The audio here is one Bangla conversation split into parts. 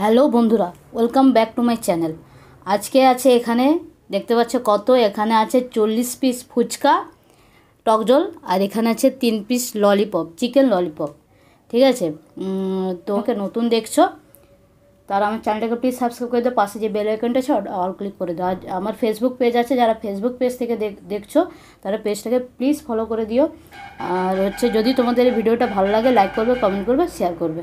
হ্যালো বন্ধুরা welcome back to my channel আজকে আছে এখানে দেখতে পাচ্ছ কত এখানে আছে চল্লিশ পিস ফুচকা টকজল আর এখানে আছে তিন পিস ললিপপ চিকেন ললিপপ ঠিক আছে তোমাকে নতুন দেখছো তারা আমার চ্যানেলটাকে প্লিজ সাবস্ক্রাইব করে দাও পাশে যে বেল আইকনটা আছে অল ক্লিক করে দাও আর আমার ফেসবুক পেজ আছে যারা ফেসবুক পেজ থেকে দেখছো তারা পেজটাকে প্লিজ ফলো করে দিও আর হচ্ছে যদি তোমাদের ভিডিওটা ভালো লাগে লাইক করবে কমেন্ট করবে শেয়ার করবে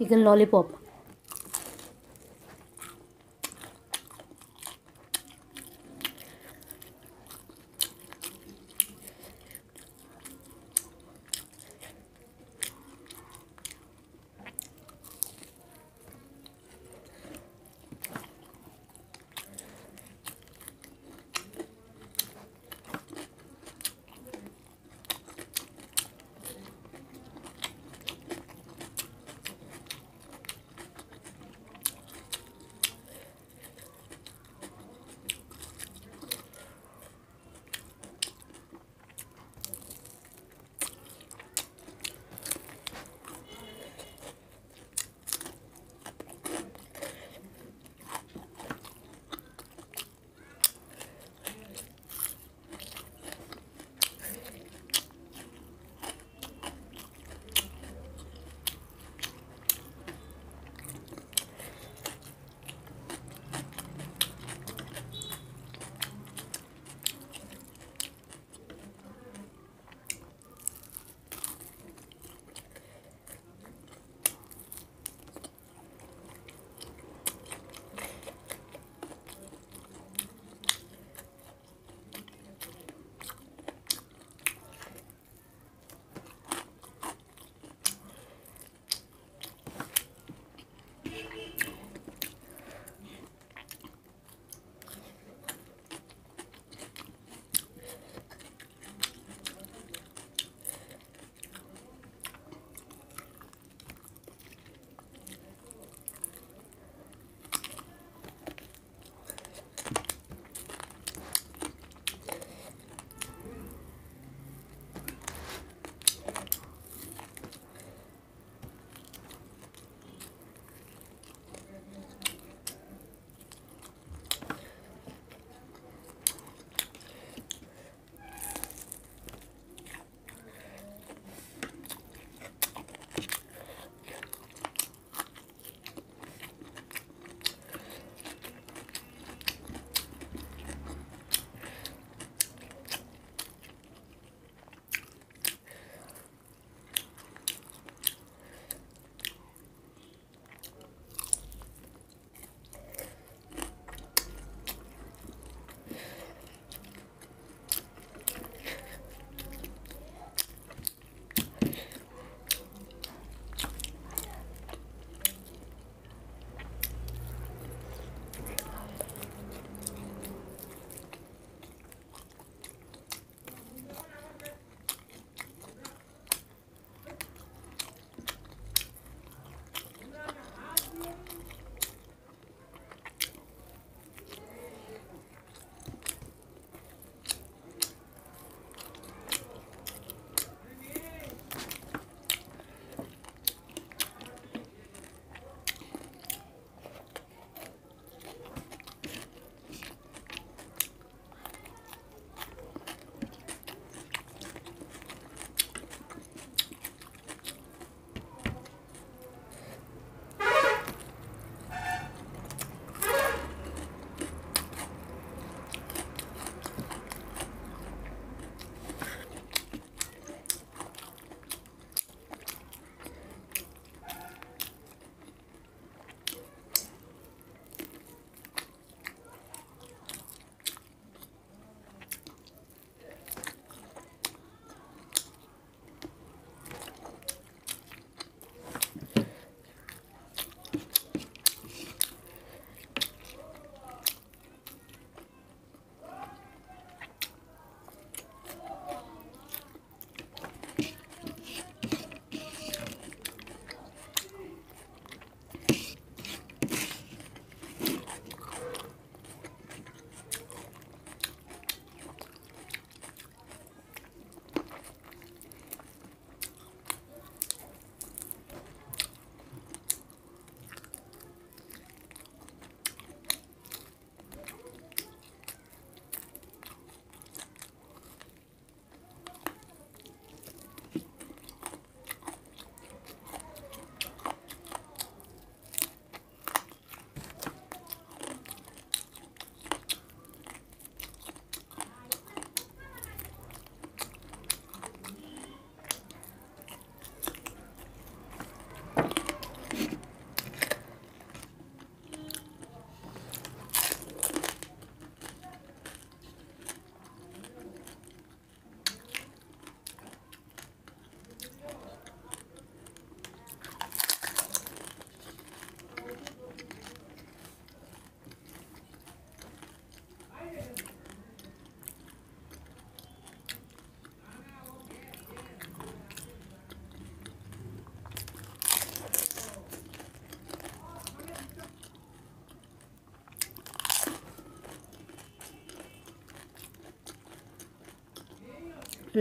चिकन लॉलीपॉप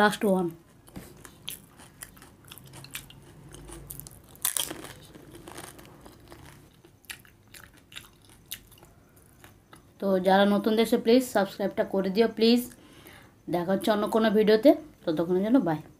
লাস্ট ওয়ান তো যারা নতুন দেখছে প্লিজ সাবস্ক্রাইবটা করে দিও প্লিজ দেখা হচ্ছে অন্য কোনো ভিডিওতে ততক্ষণের জন্য বাই